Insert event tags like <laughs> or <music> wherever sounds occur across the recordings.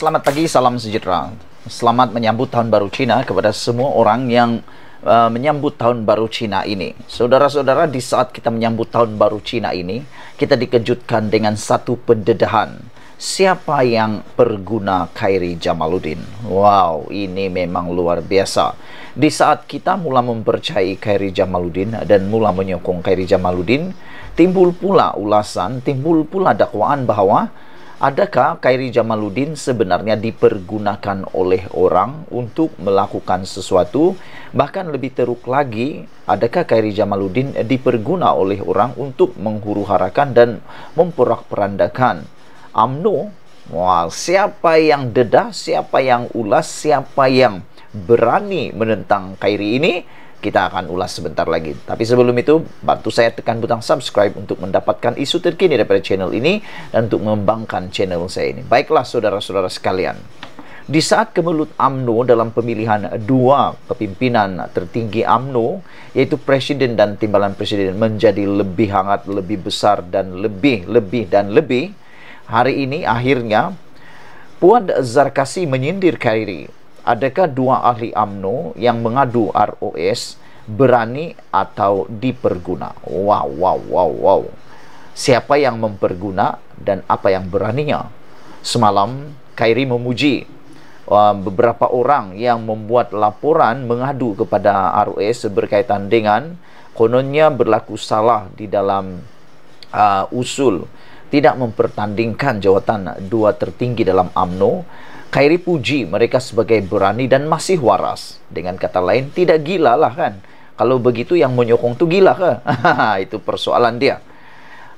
selamat pagi, salam sejahtera. Selamat menyambut tahun baru Cina kepada semua orang yang uh, menyambut tahun baru Cina ini. Saudara-saudara, di saat kita menyambut tahun baru Cina ini, kita dikejutkan dengan satu pendedahan. Siapa yang berguna Khairi Jamaluddin? Wow, ini memang luar biasa. Di saat kita mula mempercayai Khairi Jamaluddin dan mula menyokong Khairi Jamaluddin, timbul pula ulasan, timbul pula dakwaan bahawa adakah Kairi Jamaluddin sebenarnya dipergunakan oleh orang untuk melakukan sesuatu? Bahkan lebih teruk lagi, adakah Kairi Jamaluddin diperguna oleh orang untuk menghuruharakan dan memperak perandakan AMNO, wah, siapa yang dedah, siapa yang ulas, siapa yang berani menentang Kairi ini? kita akan ulas sebentar lagi. Tapi sebelum itu, bantu saya tekan butang subscribe untuk mendapatkan isu terkini daripada channel ini dan untuk mengembangkan channel saya ini. Baiklah saudara-saudara sekalian. Di saat kemelut AMNO dalam pemilihan dua kepimpinan tertinggi AMNO, yaitu Presiden dan Timbalan Presiden menjadi lebih hangat, lebih besar dan lebih, lebih dan lebih, hari ini akhirnya Puan Zarkasi menyindir Kairi adakah dua ahli AMNO yang mengadu ROS berani atau diperguna? Wow, wow, wow, wow. Siapa yang memperguna dan apa yang beraninya? Semalam, Khairi memuji um, beberapa orang yang membuat laporan mengadu kepada ROS berkaitan dengan kononnya berlaku salah di dalam uh, usul tidak mempertandingkan jawatan dua tertinggi dalam AMNO Khairi puji mereka sebagai berani dan masih waras. Dengan kata lain, tidak gila lah kan? Kalau begitu yang menyokong tu gila ke? <laughs> itu persoalan dia.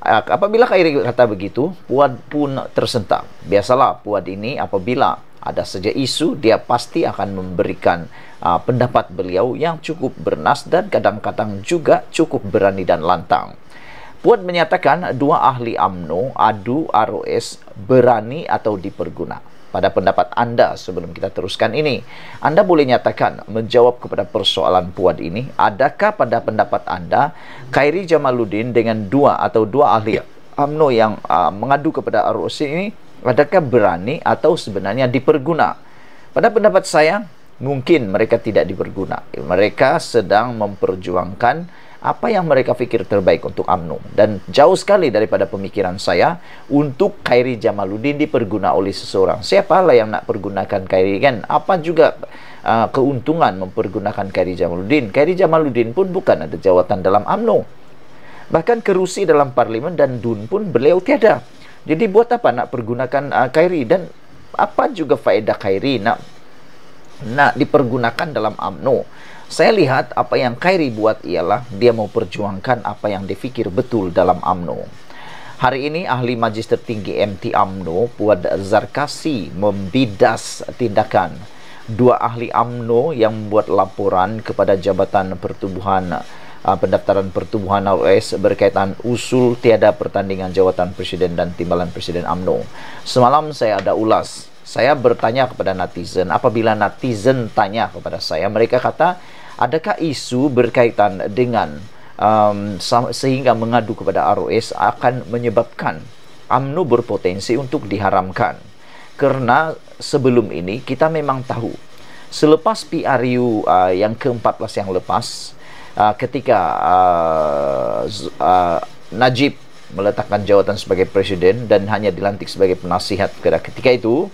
Apabila Khairi kata begitu, Puan pun tersentak. Biasalah Puan ini apabila ada saja isu, dia pasti akan memberikan uh, pendapat beliau yang cukup bernas dan kadang-kadang juga cukup berani dan lantang. Puan menyatakan dua ahli AMNO, ADU, ROS, berani atau dipergunakan pada pendapat anda sebelum kita teruskan ini. Anda boleh nyatakan menjawab kepada persoalan Puan ini, adakah pada pendapat anda Khairi Jamaluddin dengan dua atau dua ahli UMNO yang uh, mengadu kepada ROC ini, adakah berani atau sebenarnya diperguna? Pada pendapat saya, mungkin mereka tidak diperguna. Mereka sedang memperjuangkan apa yang mereka fikir terbaik untuk UMNO dan jauh sekali daripada pemikiran saya untuk Khairi Jamaluddin diperguna oleh seseorang siapa lah yang nak pergunakan Khairi kan apa juga uh, keuntungan mempergunakan Khairi Jamaluddin Khairi Jamaluddin pun bukan ada jawatan dalam UMNO bahkan kerusi dalam parlimen dan DUN pun beliau tiada jadi buat apa nak pergunakan uh, Khairi dan apa juga faedah Khairi nak nak dipergunakan dalam UMNO saya lihat apa yang Kairi buat ialah dia mau perjuangkan apa yang difikir betul dalam AMNO. Hari ini ahli Magister Tinggi MT AMNO Puad Zarkasi membidas tindakan dua ahli AMNO yang membuat laporan kepada Jabatan Pertubuhan uh, Pendaftaran Pertubuhan AOS berkaitan usul tiada pertandingan jawatan presiden dan timbalan presiden AMNO. Semalam saya ada ulas. Saya bertanya kepada netizen, apabila netizen tanya kepada saya, mereka kata adakah isu berkaitan dengan um, sehingga mengadu kepada ROS akan menyebabkan AMNO berpotensi untuk diharamkan kerana sebelum ini kita memang tahu selepas PRU uh, yang ke-14 yang lepas uh, ketika uh, uh, Najib meletakkan jawatan sebagai presiden dan hanya dilantik sebagai penasihat ketika itu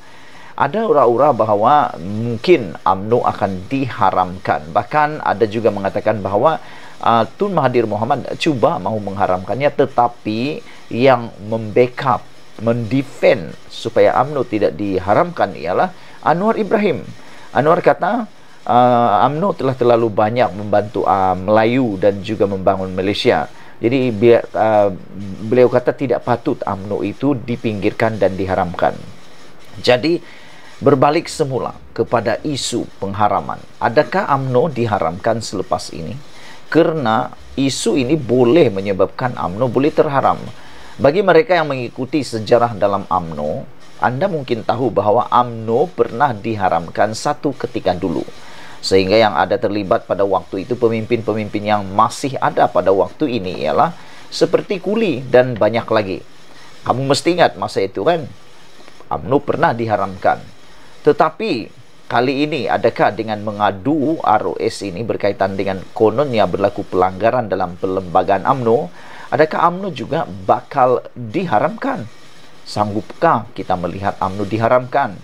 ada ura-ura bahawa mungkin UMNO akan diharamkan. Bahkan ada juga mengatakan bahawa uh, Tun Mahathir Mohamad cuba mahu mengharamkannya tetapi yang membackup, mendefend supaya UMNO tidak diharamkan ialah Anwar Ibrahim. Anwar kata uh, UMNO telah terlalu banyak membantu uh, Melayu dan juga membangun Malaysia. Jadi biar, uh, beliau kata tidak patut UMNO itu dipinggirkan dan diharamkan. Jadi berbalik semula kepada isu pengharaman. Adakah amno diharamkan selepas ini? Kerana isu ini boleh menyebabkan amno boleh terharam. Bagi mereka yang mengikuti sejarah dalam amno, anda mungkin tahu bahawa amno pernah diharamkan satu ketika dulu. Sehingga yang ada terlibat pada waktu itu pemimpin-pemimpin yang masih ada pada waktu ini ialah seperti kuli dan banyak lagi. Kamu mesti ingat masa itu kan? UMNO pernah diharamkan. Tetapi kali ini adakah dengan mengadu ROS ini berkaitan dengan kononnya berlaku pelanggaran dalam perlembagaan AMNO, adakah AMNO juga bakal diharamkan? Sanggupkah kita melihat AMNO diharamkan?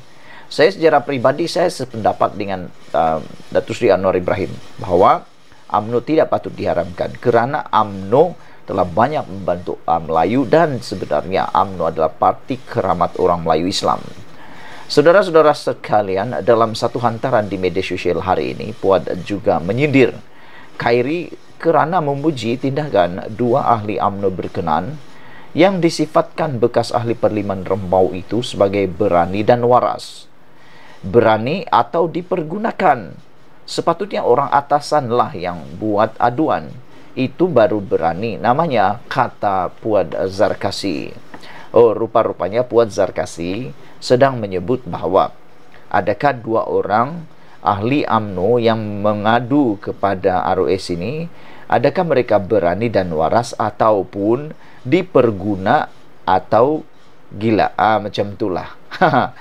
Saya secara pribadi saya sependapat dengan uh, Datuk Sri Anwar Ibrahim bahawa AMNO tidak patut diharamkan kerana AMNO telah banyak membantu uh, Melayu dan sebenarnya AMNO adalah parti keramat orang Melayu Islam Saudara-saudara sekalian, dalam satu hantaran di media sosial hari ini, Puad juga menyindir Kairi kerana memuji tindakan dua ahli UMNO berkenan yang disifatkan bekas ahli Parlimen Rembau itu sebagai berani dan waras. Berani atau dipergunakan, sepatutnya orang atasanlah yang buat aduan. Itu baru berani, namanya kata Puad Zarkasi. Oh, rupa-rupanya Puad Zarkasi sedang menyebut bahawa adakah dua orang ahli amnu yang mengadu kepada ROS ini adakah mereka berani dan waras ataupun diperguna atau gila ah, macam itulah <laughs>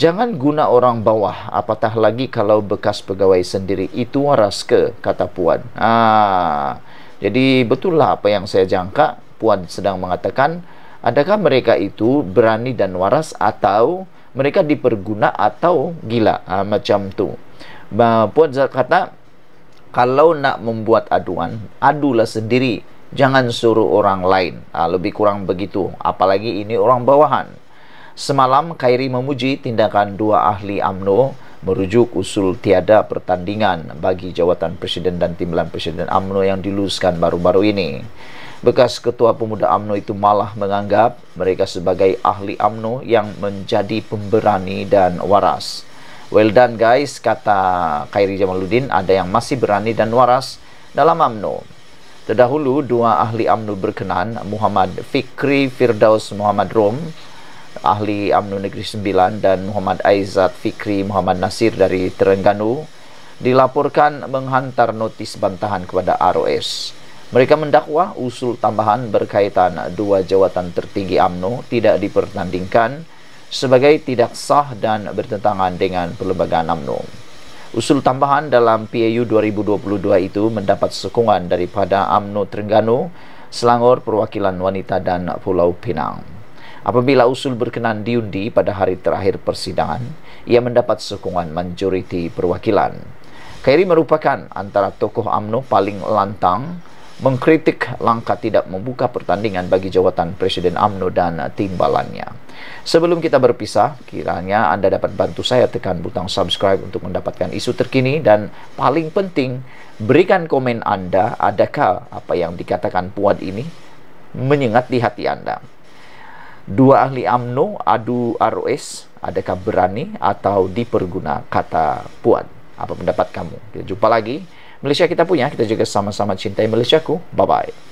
jangan guna orang bawah apatah lagi kalau bekas pegawai sendiri itu waras ke kata Puan ah, jadi lah apa yang saya jangka Puan sedang mengatakan adakah mereka itu berani dan waras atau mereka diperguna atau gila ha, macam tu puan Zat kata kalau nak membuat aduan adulah sendiri jangan suruh orang lain ha, lebih kurang begitu apalagi ini orang bawahan semalam Kairi memuji tindakan dua ahli AMNO merujuk usul tiada pertandingan bagi jawatan presiden dan timbalan presiden AMNO yang diluluskan baru-baru ini. Bekas ketua pemuda AMNO itu malah menganggap mereka sebagai ahli AMNO yang menjadi pemberani dan waras. Well done guys, kata Khairi Jamaluddin, ada yang masih berani dan waras dalam AMNO. Terdahulu, dua ahli AMNO berkenan, Muhammad Fikri Firdaus Muhammad Rom, ahli AMNO Negeri Sembilan, dan Muhammad Aizat Fikri Muhammad Nasir dari Terengganu, dilaporkan menghantar notis bantahan kepada ROS. ROS. Mereka mendakwa usul tambahan berkaitan dua jawatan tertinggi AMNO tidak dipertandingkan sebagai tidak sah dan bertentangan dengan perlembagaan AMNO. Usul tambahan dalam PAU 2022 itu mendapat sokongan daripada AMNO Terengganu, Selangor Perwakilan Wanita dan Pulau Pinang. Apabila usul berkenan diundi pada hari terakhir persidangan, ia mendapat sokongan majoriti perwakilan. Kairi merupakan antara tokoh AMNO paling lantang mengkritik langkah tidak membuka pertandingan bagi jawatan Presiden AMNO dan timbalannya. Sebelum kita berpisah, kiranya Anda dapat bantu saya tekan butang subscribe untuk mendapatkan isu terkini dan paling penting, berikan komen Anda adakah apa yang dikatakan Puan ini menyengat di hati Anda. Dua ahli AMNO adu ROS, adakah berani atau diperguna kata Puan? Apa pendapat kamu? Kita jumpa lagi Malaysia kita punya, kita juga sama-sama cintai Malaysia ku. Bye-bye.